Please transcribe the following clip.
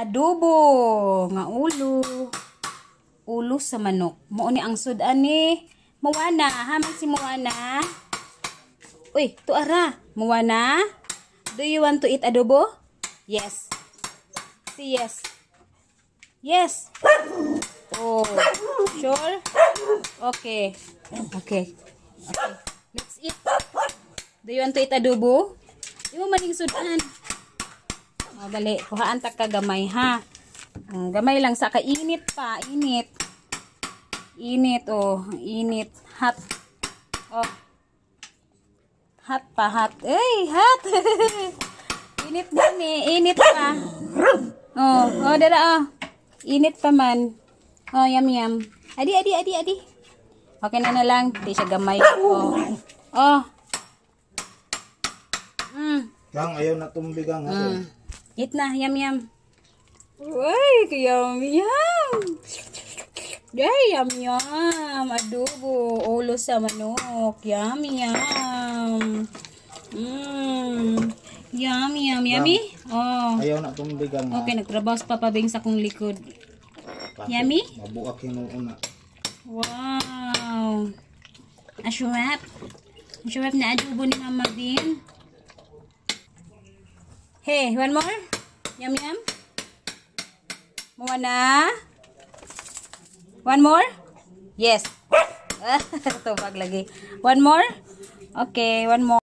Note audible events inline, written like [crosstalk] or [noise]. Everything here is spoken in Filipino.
adobo nga ulo ulo sa manok mao ni ang sud ani Moana man si Moana Uy, tuara. Moana, do you want to eat adobo? Yes. si yes. Yes. Oh, sure? Okay. Okay. Okay. Let's eat. Do you want to eat adobo? Di mo maning sudan. O, dali. Kuhaan ta kagamay, ha? Ang ah, gamay lang sa kainit pa. Init. Init, o. Oh. Init. Hot. Oh. Hot pa, hot. Ay, hot. [laughs] init din, eh. Init pa. oh. oh, dala, o. Oh. Init pa man. oh, yum, yum. Adi, adi, adi, adi. Okay na na lang. Hindi siya gamay. O. Oh. Oh. Hmm. Kang ayaw na tumbigang mm. Eat na, yum yum. Uy, yum yum. Day, yum yum. Adobo, ulo sa manok. Yum yum. Mmm. Yummy, yum, yummy. Oh. Ayaw na tumbigan na. Okay, nagtrabaho pa papabing sa kong likod. Bakit? Yummy? Mabuak yung una. Wow. Asyurap. Asyurap na adobo ni Mama Bean. Hey, one more? Yum yum? Moana? One more? Yes. [laughs] Tubag lagi. One more? Okay, one more.